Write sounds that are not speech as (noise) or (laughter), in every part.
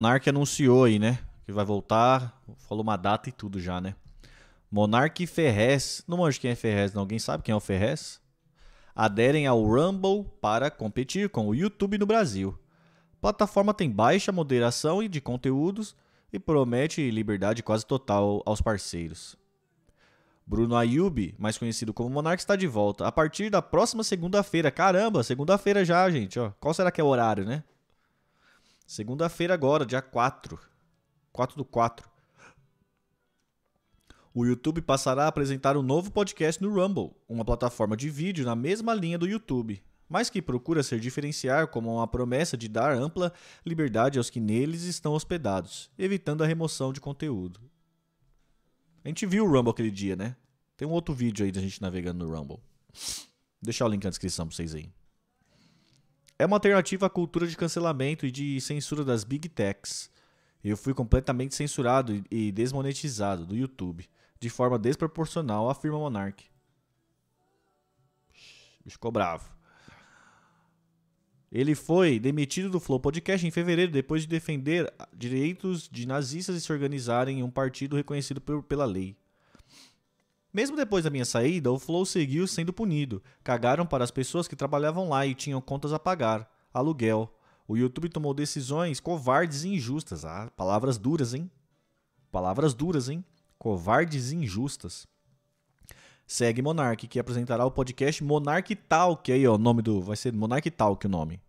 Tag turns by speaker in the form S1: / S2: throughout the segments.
S1: Monark anunciou aí, né? Que vai voltar, falou uma data e tudo já, né? Monark e Ferrez, não manjo quem é Ferrez, não. Alguém sabe quem é o Ferrez? Aderem ao Rumble para competir com o YouTube no Brasil. A plataforma tem baixa moderação de conteúdos e promete liberdade quase total aos parceiros. Bruno Ayub, mais conhecido como Monark, está de volta a partir da próxima segunda-feira. Caramba, segunda-feira já, gente. Ó. Qual será que é o horário, né? Segunda-feira agora, dia 4. 4 do 4. O YouTube passará a apresentar um novo podcast no Rumble, uma plataforma de vídeo na mesma linha do YouTube, mas que procura se diferenciar como uma promessa de dar ampla liberdade aos que neles estão hospedados, evitando a remoção de conteúdo. A gente viu o Rumble aquele dia, né? Tem um outro vídeo aí da gente navegando no Rumble. Vou deixar o link na descrição pra vocês aí. É uma alternativa à cultura de cancelamento e de censura das big techs. Eu fui completamente censurado e desmonetizado do YouTube, de forma desproporcional, afirma Monark. Ficou bravo. Ele foi demitido do Flow Podcast em fevereiro depois de defender direitos de nazistas e se organizarem em um partido reconhecido por, pela lei. Mesmo depois da minha saída, o Flow seguiu sendo punido. Cagaram para as pessoas que trabalhavam lá e tinham contas a pagar, aluguel. O YouTube tomou decisões covardes e injustas. Ah, palavras duras, hein? Palavras duras, hein? Covardes e injustas. Segue Monark, que apresentará o podcast Monark Talk. Aí, ó, o nome do. Vai ser Monark Talk o nome.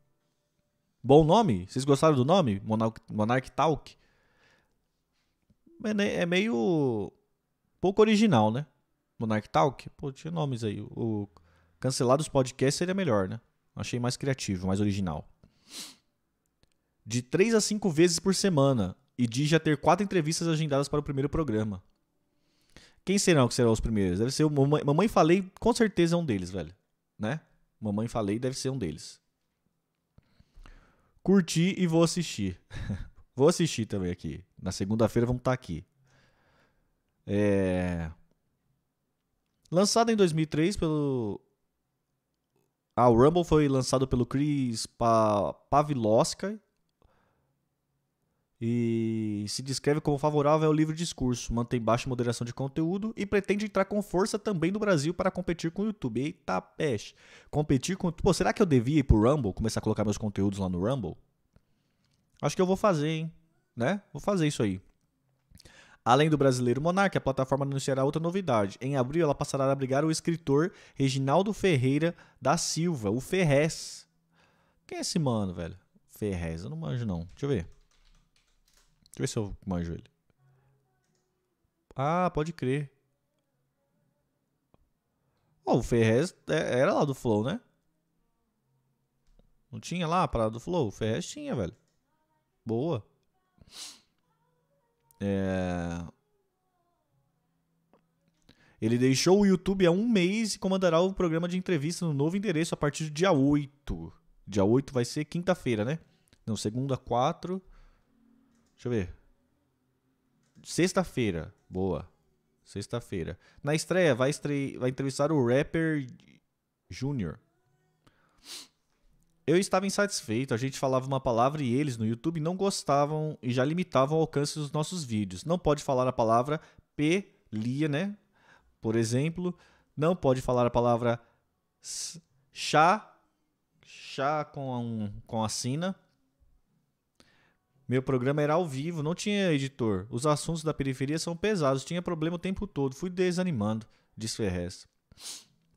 S1: Bom nome? Vocês gostaram do nome? Monarch Talk? É, né, é meio. pouco original, né? Monarch Talk? Pô, tinha nomes aí. O Cancelados os Podcasts seria melhor, né? Achei mais criativo, mais original. De 3 a 5 vezes por semana. E de já ter quatro entrevistas agendadas para o primeiro programa. Quem serão que serão os primeiros? Deve ser o Mamãe, Mamãe Falei, com certeza é um deles, velho. Né? Mamãe Falei deve ser um deles. Curti e vou assistir. (laughs) vou assistir também aqui. Na segunda-feira vamos estar tá aqui. É... Lançado em 2003 pelo. Ah, o Rumble foi lançado pelo Chris pa... Pavlovsky e se descreve como favorável ao livre discurso, mantém baixa moderação de conteúdo e pretende entrar com força também no Brasil para competir com o YouTube. Eita, peste. Competir com. Pô, será que eu devia ir pro Rumble? Começar a colocar meus conteúdos lá no Rumble? Acho que eu vou fazer, hein? Né? Vou fazer isso aí. Além do brasileiro Monark, a plataforma anunciará outra novidade. Em abril, ela passará a abrigar o escritor Reginaldo Ferreira da Silva, o Ferrez. Quem é esse mano, velho? Ferrez, eu não manjo não. Deixa eu ver. Deixa eu ver se eu manjo ele. Ah, pode crer. Oh, o Ferrez é, era lá do Flow, né? Não tinha lá a parada do Flow? O Ferrez tinha, velho. Boa. É... Ele deixou o YouTube há um mês e comandará o programa de entrevista no novo endereço a partir do dia 8. Dia 8 vai ser quinta-feira, né? Não, segunda, 4. Deixa eu ver. Sexta-feira. Boa. Sexta-feira. Na estreia, vai, estre... vai entrevistar o rapper Júnior. Eu estava insatisfeito, a gente falava uma palavra e eles no YouTube não gostavam e já limitavam o alcance dos nossos vídeos. Não pode falar a palavra p Lia, né? Por exemplo, não pode falar a palavra chá, chá com, um, com a sina. Meu programa era ao vivo, não tinha editor. Os assuntos da periferia são pesados, tinha problema o tempo todo. Fui desanimando, diz Ferrez.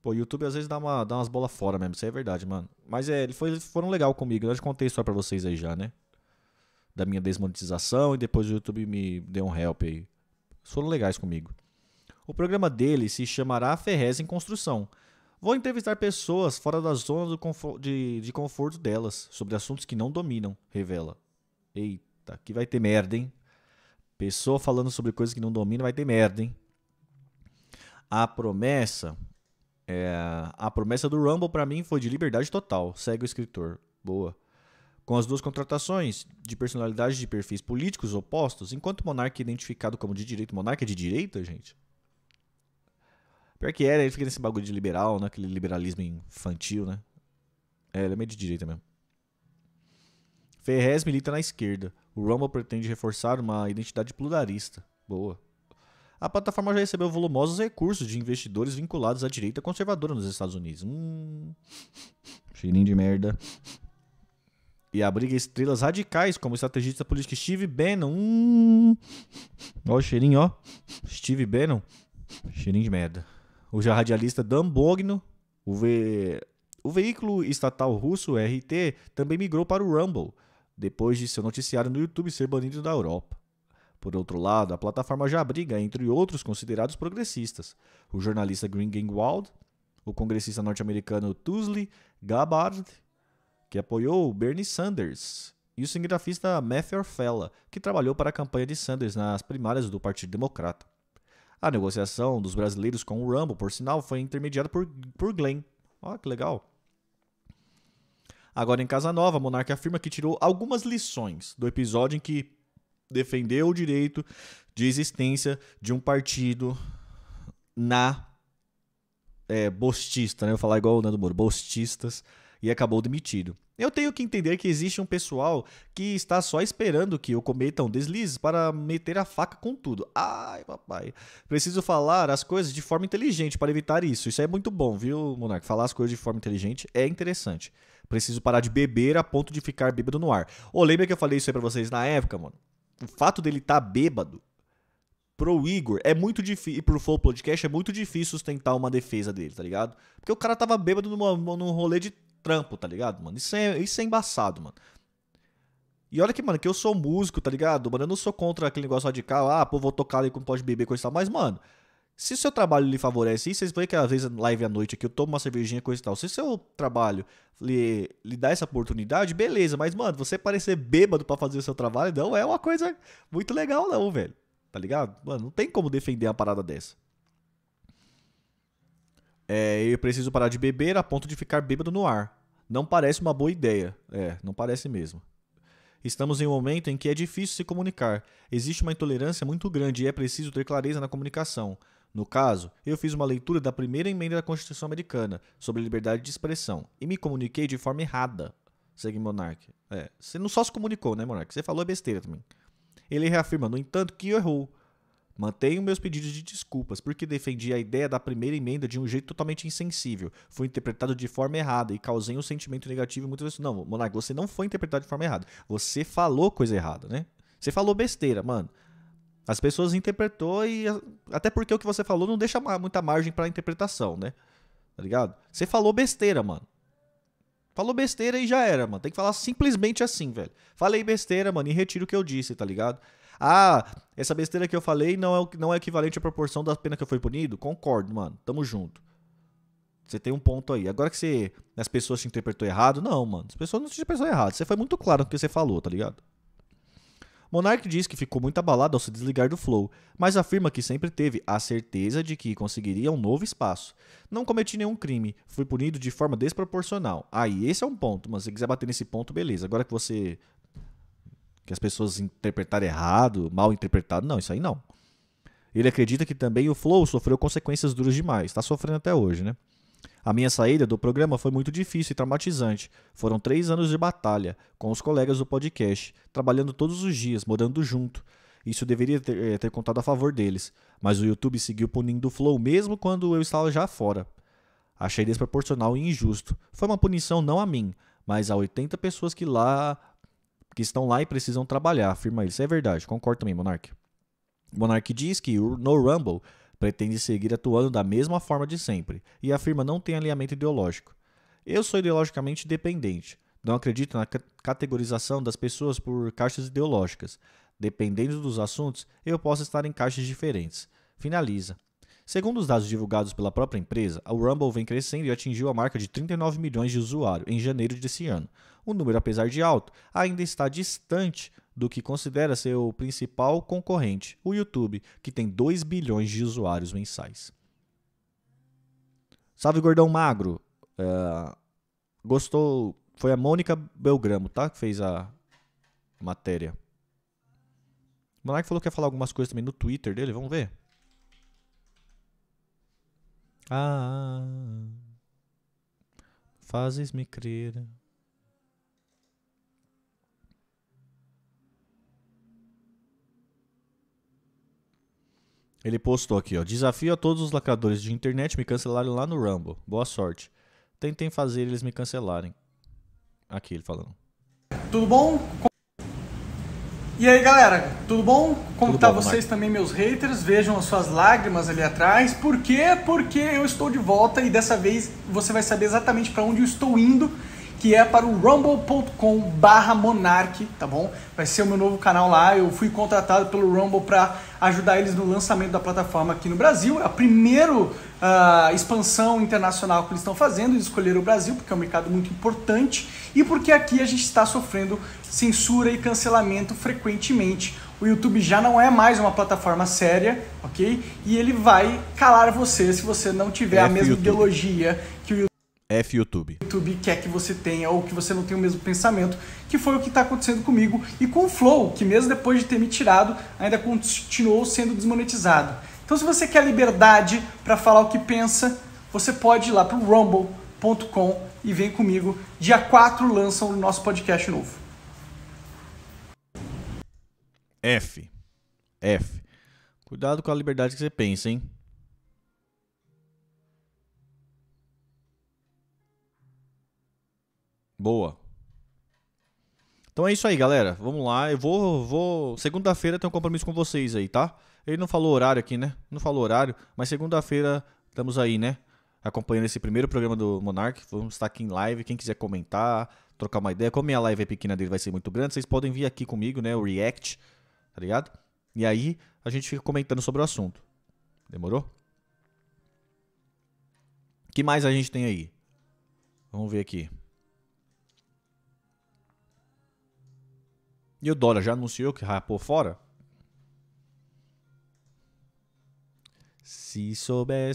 S1: Pô, o YouTube às vezes dá, uma, dá umas bolas fora mesmo, isso aí é verdade, mano. Mas é, eles foram legal comigo, eu já contei só pra vocês aí já, né? Da minha desmonetização e depois o YouTube me deu um help aí. Eles foram legais comigo. O programa dele se chamará Ferrez em Construção. Vou entrevistar pessoas fora da zona conforto, de, de conforto delas, sobre assuntos que não dominam, revela. Eita, que vai ter merda, hein? Pessoa falando sobre coisas que não domina vai ter merda, hein? A promessa é, a promessa do Rumble para mim foi de liberdade total, segue o escritor. Boa. Com as duas contratações de personalidades de perfis políticos opostos, enquanto Monarca é identificado como de direita, Monarca é de direita, gente? Pior que era, é, né? ele fica nesse bagulho de liberal, né? Aquele liberalismo infantil, né? É, ele é meio de direita mesmo. Ferrez milita na esquerda. O Rumble pretende reforçar uma identidade pluralista. Boa a plataforma já recebeu volumosos recursos de investidores vinculados à direita conservadora nos Estados Unidos. Hum, (laughs) cheirinho de merda. E abriga estrelas radicais como o estrategista político Steve Bannon. Hum, ó o cheirinho, ó. Steve Bannon. Cheirinho de merda. O já radialista Dan Bogno. O, ve... o veículo estatal russo RT também migrou para o Rumble, depois de seu noticiário no YouTube ser banido da Europa. Por outro lado, a plataforma já abriga, entre outros considerados progressistas, o jornalista Green Gingwald, o congressista norte-americano Tusley Gabbard, que apoiou Bernie Sanders, e o cinegrafista Matthew Orfella, que trabalhou para a campanha de Sanders nas primárias do Partido Democrata. A negociação dos brasileiros com o Rambo, por sinal, foi intermediada por, por Glenn. Olha que legal. Agora em Casa Nova, Monarque afirma que tirou algumas lições do episódio em que defendeu o direito de existência de um partido na é, bostista, né? Eu falar igual o Nando Moro, bostistas, e acabou demitido. Eu tenho que entender que existe um pessoal que está só esperando que eu cometa um deslize para meter a faca com tudo. Ai, papai. Preciso falar as coisas de forma inteligente para evitar isso. Isso é muito bom, viu, Monarca? Falar as coisas de forma inteligente é interessante. Preciso parar de beber a ponto de ficar bêbado no ar. Ô, oh, lembra que eu falei isso aí pra vocês na época, mano? o fato dele estar tá bêbado pro Igor é muito difícil, e pro Flow Podcast é muito difícil sustentar uma defesa dele, tá ligado? Porque o cara tava bêbado numa, num rolê de trampo, tá ligado, mano? Isso é, isso é embaçado, mano. E olha que, mano, que eu sou músico, tá ligado? Mano, eu não sou contra aquele negócio radical, ah, pô, vou tocar ali com pode beber, coisa e tal, mas, mano, se o seu trabalho lhe favorece isso, vocês veem que às vezes live à noite aqui eu tomo uma cervejinha, coisa e tal. Se o seu trabalho lhe, lhe dá essa oportunidade, beleza. Mas, mano, você parecer bêbado para fazer o seu trabalho não é uma coisa muito legal, não, velho. Tá ligado? Mano, não tem como defender uma parada dessa. É, eu preciso parar de beber a ponto de ficar bêbado no ar. Não parece uma boa ideia. É, não parece mesmo. Estamos em um momento em que é difícil se comunicar. Existe uma intolerância muito grande e é preciso ter clareza na comunicação. No caso, eu fiz uma leitura da primeira emenda da Constituição Americana sobre liberdade de expressão e me comuniquei de forma errada, segue Monarque. É, você não só se comunicou, né, Monarque? Você falou besteira também. Ele reafirma, no entanto, que errou. Mantenho meus pedidos de desculpas, porque defendi a ideia da primeira emenda de um jeito totalmente insensível. Fui interpretado de forma errada e causei um sentimento negativo muitas vezes. Não, Monarque, você não foi interpretado de forma errada. Você falou coisa errada, né? Você falou besteira, mano. As pessoas interpretou e até porque o que você falou não deixa muita margem para interpretação, né? Tá ligado? Você falou besteira, mano. Falou besteira e já era, mano. Tem que falar simplesmente assim, velho. Falei besteira, mano, e retiro o que eu disse, tá ligado? Ah, essa besteira que eu falei não é, não é equivalente à proporção da pena que eu fui punido? Concordo, mano. Tamo junto. Você tem um ponto aí. Agora que você, as pessoas te interpretou errado, não, mano. As pessoas não te interpretaram errado. Você foi muito claro no que você falou, tá ligado? Monark diz que ficou muito abalado ao se desligar do Flow, mas afirma que sempre teve a certeza de que conseguiria um novo espaço. Não cometi nenhum crime, fui punido de forma desproporcional. Aí, ah, esse é um ponto, mas se quiser bater nesse ponto, beleza. Agora que você. que as pessoas interpretaram errado, mal interpretado, não, isso aí não. Ele acredita que também o Flow sofreu consequências duras demais, está sofrendo até hoje, né? A minha saída do programa foi muito difícil e traumatizante. Foram três anos de batalha, com os colegas do podcast, trabalhando todos os dias, morando junto. Isso deveria ter, eh, ter contado a favor deles, mas o YouTube seguiu punindo o Flow mesmo quando eu estava já fora. Achei desproporcional e injusto. Foi uma punição não a mim, mas a 80 pessoas que lá que estão lá e precisam trabalhar, afirma ele. Isso é verdade, concordo também, Monark. Monark diz que no Rumble pretende seguir atuando da mesma forma de sempre e afirma não ter alinhamento ideológico. Eu sou ideologicamente dependente, não acredito na categorização das pessoas por caixas ideológicas. Dependendo dos assuntos, eu posso estar em caixas diferentes. Finaliza. Segundo os dados divulgados pela própria empresa, o Rumble vem crescendo e atingiu a marca de 39 milhões de usuários em janeiro desse ano, o número, apesar de alto, ainda está distante do que considera seu principal concorrente, o YouTube, que tem 2 bilhões de usuários mensais. Salve Gordão Magro. É, gostou. Foi a Mônica Belgramo, tá? Que fez a matéria. O Monark falou que ia falar algumas coisas também no Twitter dele, vamos ver. Ah. ah, ah. Fazes-me crer. Ele postou aqui, ó. Desafio a todos os lacradores de internet me cancelarem lá no Rumble. Boa sorte. Tentem fazer eles me cancelarem. Aqui ele falando.
S2: Tudo bom? E aí galera, tudo bom? Como tudo tá bom, vocês também, meus haters? Vejam as suas lágrimas ali atrás. Por quê? Porque eu estou de volta e dessa vez você vai saber exatamente para onde eu estou indo que é para o rumble.com barra monarch, tá bom? Vai ser o meu novo canal lá, eu fui contratado pelo Rumble para ajudar eles no lançamento da plataforma aqui no Brasil, é a primeira uh, expansão internacional que eles estão fazendo, eles escolheram o Brasil porque é um mercado muito importante e porque aqui a gente está sofrendo censura e cancelamento frequentemente, o YouTube já não é mais uma plataforma séria, ok? E ele vai calar você se você não tiver é a mesma YouTube. ideologia que o YouTube. F YouTube. YouTube quer que você tenha ou que você não tenha o mesmo pensamento, que foi o que está acontecendo comigo e com o Flow, que mesmo depois de ter me tirado, ainda continuou sendo desmonetizado. Então, se você quer liberdade para falar o que pensa, você pode ir lá para o rumble.com e vem comigo. Dia 4 lançam o nosso podcast novo.
S1: F. F. Cuidado com a liberdade que você pensa, hein? Boa. Então é isso aí, galera. Vamos lá. Eu vou. vou... Segunda-feira tem um compromisso com vocês aí, tá? Ele não falou horário aqui, né? Não falou horário, mas segunda-feira estamos aí, né? Acompanhando esse primeiro programa do Monark. Vamos estar aqui em live. Quem quiser comentar, trocar uma ideia. Como minha live é pequena dele, vai ser muito grande. Vocês podem vir aqui comigo, né? O React, tá ligado? E aí a gente fica comentando sobre o assunto. Demorou? O que mais a gente tem aí? Vamos ver aqui. E o dólar já anunciou que rapou fora? Se souber